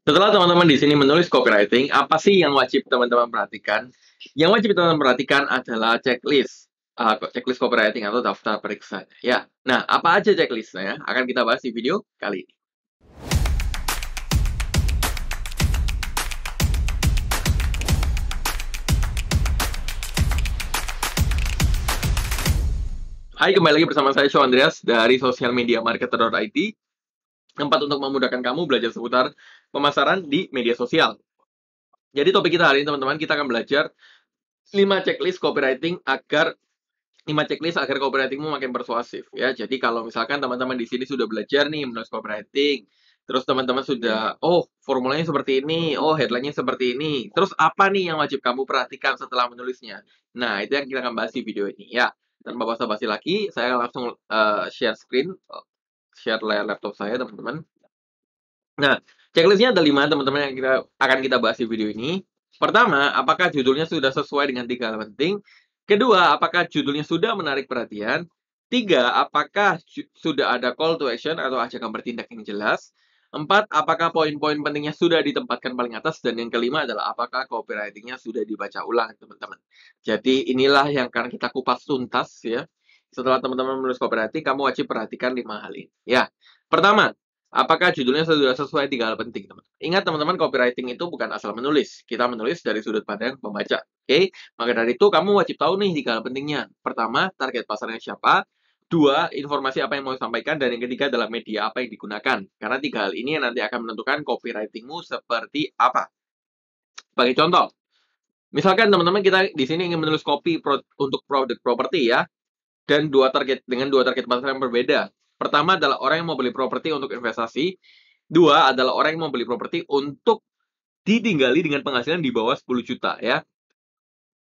Setelah teman-teman di sini menulis copywriting, apa sih yang wajib teman-teman perhatikan? Yang wajib teman-teman perhatikan adalah checklist. Uh, checklist copywriting atau daftar periksa. Ya, nah apa aja checklistnya akan kita bahas di video kali ini. Hai, kembali lagi bersama saya Show Andreas dari sosialmediamarketer.id Keempat, untuk memudahkan kamu belajar seputar pemasaran di media sosial. Jadi topik kita hari ini teman-teman, kita akan belajar 5 checklist copywriting agar 5 checklist agar copywritingmu makin persuasif ya. Jadi kalau misalkan teman-teman di sini sudah belajar nih menulis copywriting, terus teman-teman sudah oh formulanya seperti ini, oh headline-nya seperti ini. Terus apa nih yang wajib kamu perhatikan setelah menulisnya? Nah, itu yang kita akan bahas di video ini ya. Tanpa basa-basi lagi, saya langsung uh, share screen share layar laptop saya teman-teman. Nah, checklistnya ada lima teman-teman yang kita akan kita bahas di video ini. Pertama, apakah judulnya sudah sesuai dengan tiga hal penting? Kedua, apakah judulnya sudah menarik perhatian? Tiga, apakah sudah ada call to action atau ajakan bertindak yang jelas? Empat, apakah poin-poin pentingnya sudah ditempatkan paling atas? Dan yang kelima adalah apakah copywritingnya sudah dibaca ulang, teman-teman. Jadi inilah yang akan kita kupas tuntas ya. Setelah teman-teman menulis koperasi, kamu wajib perhatikan lima hal ini. Ya, pertama, Apakah judulnya sudah sesuai tiga hal penting, teman? Ingat, teman-teman, copywriting itu bukan asal menulis. Kita menulis dari sudut pandang pembaca. Oke, okay? maka dari itu kamu wajib tahu nih tiga hal pentingnya. Pertama, target pasarnya siapa. Dua, informasi apa yang mau disampaikan. Dan yang ketiga adalah media apa yang digunakan. Karena tiga hal ini yang nanti akan menentukan copywritingmu seperti apa. Sebagai contoh, misalkan teman-teman kita di sini ingin menulis copy pro untuk produk properti ya dan dua target dengan dua target pasar yang berbeda. Pertama adalah orang yang mau beli properti untuk investasi, dua adalah orang yang mau beli properti untuk ditinggali dengan penghasilan di bawah 10 juta ya.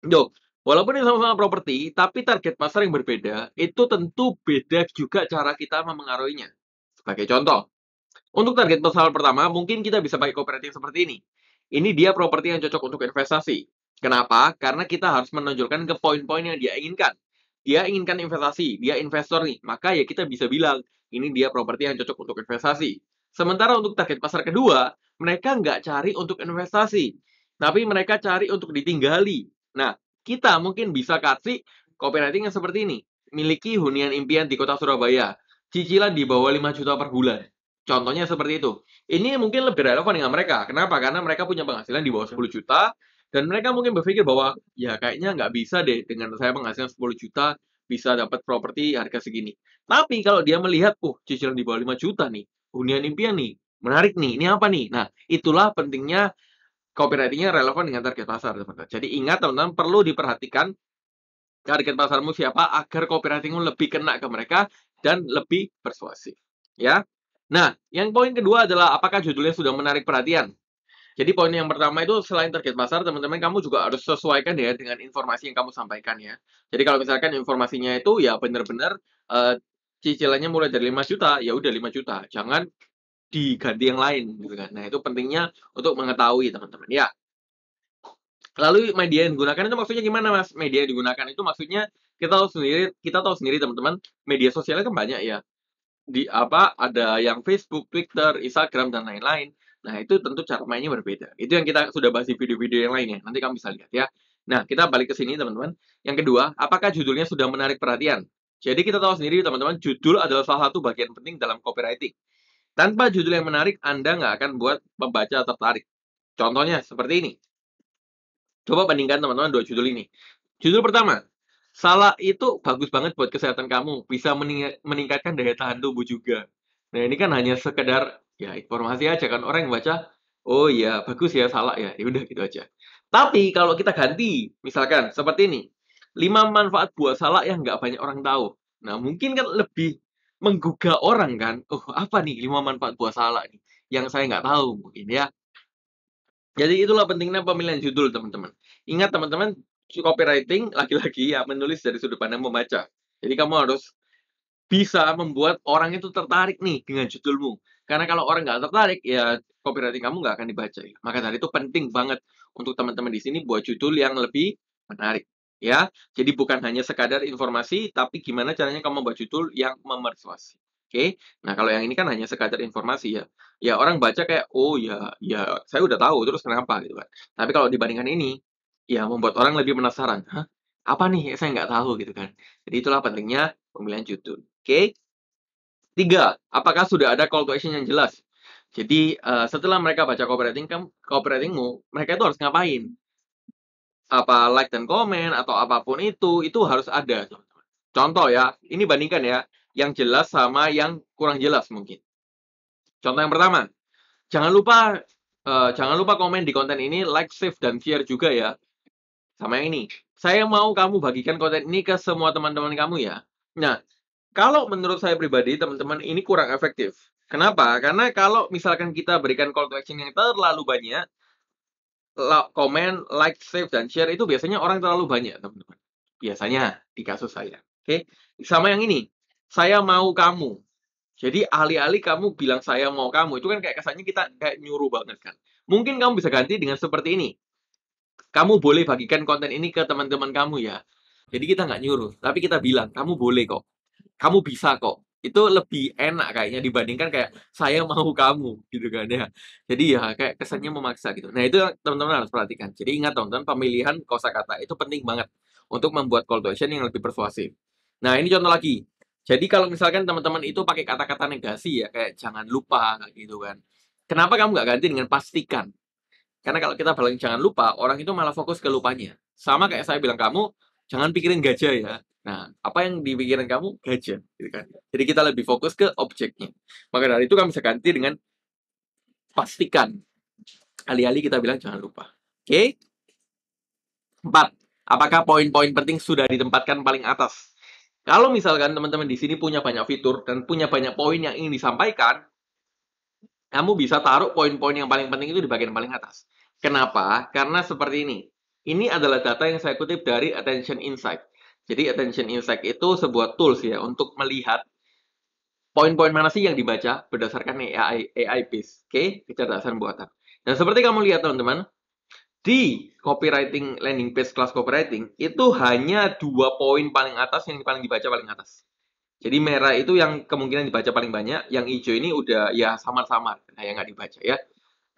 Yo, walaupun ini sama-sama properti, tapi target pasar yang berbeda, itu tentu beda juga cara kita memengaruhinya. Sebagai contoh, untuk target pasar pertama, mungkin kita bisa pakai kooperatif seperti ini. Ini dia properti yang cocok untuk investasi. Kenapa? Karena kita harus menonjolkan ke poin-poin yang dia inginkan dia inginkan investasi, dia investor nih, maka ya kita bisa bilang ini dia properti yang cocok untuk investasi. Sementara untuk target pasar kedua, mereka nggak cari untuk investasi, tapi mereka cari untuk ditinggali. Nah, kita mungkin bisa kasih copywriting yang seperti ini. Miliki hunian impian di kota Surabaya, cicilan di bawah 5 juta per bulan. Contohnya seperti itu. Ini mungkin lebih relevan dengan mereka. Kenapa? Karena mereka punya penghasilan di bawah 10 juta, dan mereka mungkin berpikir bahwa ya kayaknya nggak bisa deh dengan saya penghasilan 10 juta bisa dapat properti harga segini. Tapi kalau dia melihat, uh, cicilan di bawah 5 juta nih, hunian impian nih, menarik nih, ini apa nih? Nah, itulah pentingnya copywritingnya relevan dengan target pasar, teman-teman. Jadi ingat, teman-teman, perlu diperhatikan target pasarmu siapa agar copywritingmu lebih kena ke mereka dan lebih persuasif. Ya, Nah, yang poin kedua adalah apakah judulnya sudah menarik perhatian? Jadi poin yang pertama itu selain target pasar, teman-teman kamu juga harus sesuaikan ya dengan informasi yang kamu sampaikan ya. Jadi kalau misalkan informasinya itu ya benar-benar uh, cicilannya mulai dari 5 juta, ya udah 5 juta. Jangan diganti yang lain gitu kan. Nah, itu pentingnya untuk mengetahui teman-teman ya. Lalu media yang digunakan itu maksudnya gimana Mas? Media yang digunakan itu maksudnya kita tahu sendiri, kita tahu sendiri teman-teman, media sosialnya kan banyak ya. Di apa ada yang Facebook, Twitter, Instagram dan lain-lain Nah, itu tentu cara mainnya berbeda. Itu yang kita sudah bahas di video-video yang lainnya. Nanti kamu bisa lihat ya. Nah, kita balik ke sini, teman-teman. Yang kedua, apakah judulnya sudah menarik perhatian? Jadi kita tahu sendiri, teman-teman, judul adalah salah satu bagian penting dalam copywriting. Tanpa judul yang menarik, Anda nggak akan buat pembaca tertarik. Contohnya seperti ini. Coba bandingkan, teman-teman, dua judul ini. Judul pertama, Salah itu bagus banget buat kesehatan kamu, bisa meningkatkan daya tahan tubuh juga. Nah, ini kan hanya sekedar ya informasi aja kan orang yang baca oh iya bagus ya salah ya ya udah gitu aja tapi kalau kita ganti misalkan seperti ini lima manfaat buah salak yang nggak banyak orang tahu nah mungkin kan lebih menggugah orang kan oh apa nih lima manfaat buah salak nih yang saya nggak tahu mungkin ya jadi itulah pentingnya pemilihan judul teman-teman ingat teman-teman copywriting lagi-lagi ya menulis dari sudut pandang membaca jadi kamu harus bisa membuat orang itu tertarik nih dengan judulmu karena kalau orang nggak tertarik, ya copywriting kamu nggak akan dibaca. Ya. Maka dari itu penting banget untuk teman-teman di sini buat judul yang lebih menarik. Ya, jadi bukan hanya sekadar informasi, tapi gimana caranya kamu buat judul yang memersuasi. Oke, okay? nah kalau yang ini kan hanya sekadar informasi ya. Ya orang baca kayak, oh ya, ya saya udah tahu, terus kenapa gitu kan. Tapi kalau dibandingkan ini, ya membuat orang lebih penasaran. Hah? Apa nih? Saya nggak tahu gitu kan. Jadi itulah pentingnya pemilihan judul. Oke, okay? Tiga, apakah sudah ada call to action yang jelas? Jadi uh, setelah mereka baca cooperating cooperatingmu, mereka itu harus ngapain? Apa like dan komen atau apapun itu, itu harus ada. Contoh ya, ini bandingkan ya, yang jelas sama yang kurang jelas mungkin. Contoh yang pertama, jangan lupa uh, jangan lupa komen di konten ini, like, save dan share juga ya. Sama yang ini, saya mau kamu bagikan konten ini ke semua teman-teman kamu ya. Nah, kalau menurut saya pribadi, teman-teman, ini kurang efektif. Kenapa? Karena kalau misalkan kita berikan call to action yang terlalu banyak, komen, like, save, dan share itu biasanya orang terlalu banyak, teman-teman. Biasanya di kasus saya. Oke, sama yang ini. Saya mau kamu. Jadi alih-alih kamu bilang saya mau kamu, itu kan kayak kesannya kita kayak nyuruh banget kan. Mungkin kamu bisa ganti dengan seperti ini. Kamu boleh bagikan konten ini ke teman-teman kamu ya. Jadi kita nggak nyuruh, tapi kita bilang, kamu boleh kok kamu bisa kok itu lebih enak kayaknya dibandingkan kayak saya mau kamu gitu kan ya jadi ya kayak kesannya memaksa gitu nah itu teman-teman harus perhatikan jadi ingat teman-teman pemilihan kosakata itu penting banget untuk membuat call to action yang lebih persuasif nah ini contoh lagi jadi kalau misalkan teman-teman itu pakai kata-kata negasi ya kayak jangan lupa gitu kan kenapa kamu nggak ganti dengan pastikan karena kalau kita bilang jangan lupa orang itu malah fokus ke lupanya sama kayak saya bilang kamu jangan pikirin gajah ya. Nah, apa yang dipikirin kamu? Gajah, gitu kan. Jadi kita lebih fokus ke objeknya. Maka dari itu kami bisa ganti dengan pastikan. Alih-alih kita bilang jangan lupa. Oke? Okay? Empat. Apakah poin-poin penting sudah ditempatkan paling atas? Kalau misalkan teman-teman di sini punya banyak fitur dan punya banyak poin yang ingin disampaikan, kamu bisa taruh poin-poin yang paling penting itu di bagian paling atas. Kenapa? Karena seperti ini. Ini adalah data yang saya kutip dari Attention Insight. Jadi Attention Insight itu sebuah tools ya untuk melihat poin-poin mana sih yang dibaca berdasarkan AI, AI base, oke, okay? kecerdasan buatan. Dan seperti kamu lihat teman-teman, di copywriting landing page kelas copywriting itu hanya dua poin paling atas yang paling dibaca paling atas. Jadi merah itu yang kemungkinan dibaca paling banyak, yang hijau ini udah ya samar-samar, kayak nah nggak dibaca ya.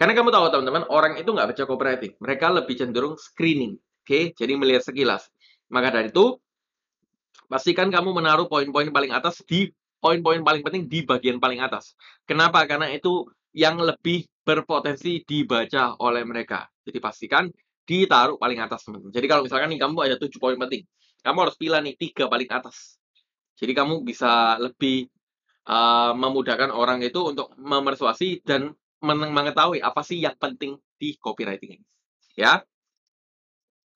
Karena kamu tahu teman-teman, orang itu nggak baca copywriting. Mereka lebih cenderung screening. Oke, okay? jadi melihat sekilas. Maka dari itu, pastikan kamu menaruh poin-poin paling atas di poin-poin paling penting di bagian paling atas. Kenapa? Karena itu yang lebih berpotensi dibaca oleh mereka. Jadi pastikan ditaruh paling atas. Teman-teman. Jadi kalau misalkan nih kamu ada tujuh poin penting, kamu harus pilih nih tiga paling atas. Jadi kamu bisa lebih uh, memudahkan orang itu untuk memersuasi dan mengetahui apa sih yang penting di copywriting ini. Ya.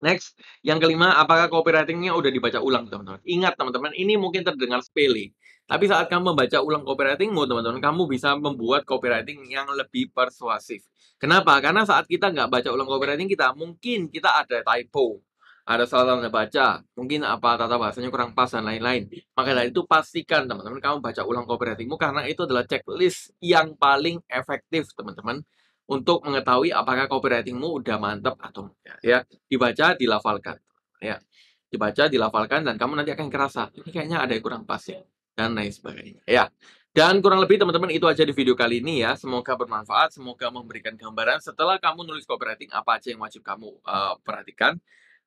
Next, yang kelima, apakah copywritingnya udah dibaca ulang, teman-teman? Ingat, teman-teman, ini mungkin terdengar sepele. Tapi saat kamu membaca ulang copywritingmu, teman-teman, kamu bisa membuat copywriting yang lebih persuasif. Kenapa? Karena saat kita nggak baca ulang copywriting kita, mungkin kita ada typo ada salah tanda baca, mungkin apa tata bahasanya kurang pas dan lain-lain. Maka dari itu pastikan teman-teman kamu baca ulang copywritingmu karena itu adalah checklist yang paling efektif teman-teman untuk mengetahui apakah copywritingmu udah mantap atau enggak ya. Dibaca, dilafalkan ya. Dibaca, dilafalkan dan kamu nanti akan kerasa ini kayaknya ada yang kurang pas ya dan lain sebagainya ya. Dan kurang lebih teman-teman itu aja di video kali ini ya. Semoga bermanfaat, semoga memberikan gambaran setelah kamu nulis copywriting apa aja yang wajib kamu uh, perhatikan.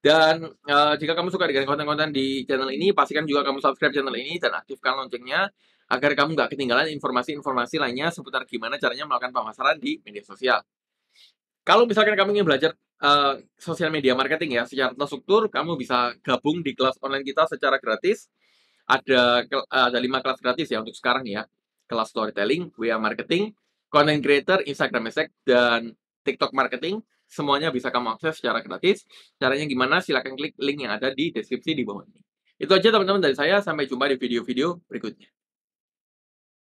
Dan uh, jika kamu suka dengan konten-konten di channel ini, pastikan juga kamu subscribe channel ini dan aktifkan loncengnya agar kamu nggak ketinggalan informasi-informasi lainnya seputar gimana caranya melakukan pemasaran di media sosial. Kalau misalkan kamu ingin belajar uh, sosial media marketing ya secara terstruktur, kamu bisa gabung di kelas online kita secara gratis. Ada ada lima kelas gratis ya untuk sekarang ya. Kelas storytelling, via marketing, content creator, Instagram message, dan TikTok marketing semuanya bisa kamu akses secara gratis. Caranya gimana? Silahkan klik link yang ada di deskripsi di bawah ini. Itu aja teman-teman dari saya. Sampai jumpa di video-video berikutnya.